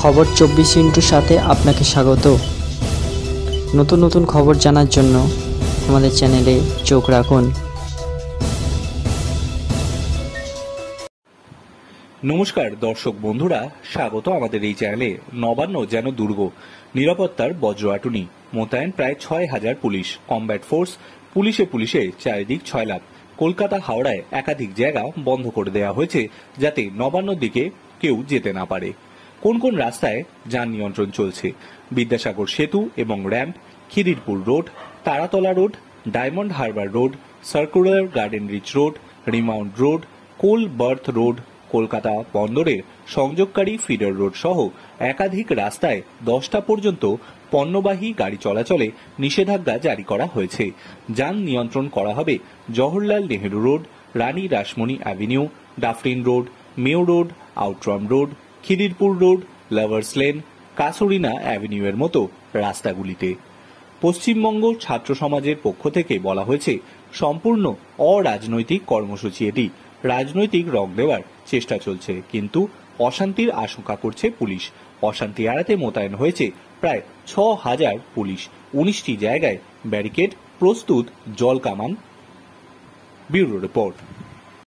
খবর চব্বিশ ইন্টুর সাথে আপনাকে স্বাগত নতুন নতুন খবর জানার জন্য আমাদের চ্যানেলে চোখ রাখুন নমস্কার দর্শক বন্ধুরা স্বাগত আমাদের এই চ্যানেলে নবান্ন যেন দুর্গ নিরাপত্তার বজ্র আটুনি মোতায়েন প্রায় ছয় হাজার পুলিশ কমব্যাট ফোর্স পুলিশে পুলিশে চারিদিক ছয় লাখ কলকাতা হাওড়ায় একাধিক জায়গা বন্ধ করে দেওয়া হয়েছে যাতে নবান্নর দিকে কেউ যেতে না পারে কোন কোন রাস্তায় যান নিয়ন্ত্রণ চলছে বিদ্যাসাগর সেতু এবং ramp Khidirpur road Taratala road Diamond Harbour road circular garden reach road remount road coal berth road Kolkata বন্দরের সংযোগকারী ফিডার রোড সহ একাধিক রাস্তায় দশটা পর্যন্ত পণ্যবাহী গাড়ি চলাচলে নিষেধাজ্ঞা জারি করা হয়েছে যান নিয়ন্ত্রণ করা হবে Jawaharlal Nehru road Rani Rashmoni avenue Dufferin road Mayo road Outram road Khidirpur road lovers lane avenue অ্যাভিনিউয়ের মতো রাস্তাগুলিতে পশ্চিমবঙ্গ ছাত্র সমাজের পক্ষ থেকে বলা হয়েছে সম্পূর্ণ অরাজনৈতিক কর্মসূচি এটি রাজনৈতিক রং দেওয়ার চেষ্টা চলছে কিন্তু অশান্তির আশঙ্কা করছে পুলিশ অশান্তি এড়াতে মোতায়েন হয়েছে প্রায় ছ হাজার পুলিশ উনিশটি জায়গায় ব্যারিকেড প্রস্তুত জল কামান ব্যুরো রিপোর্ট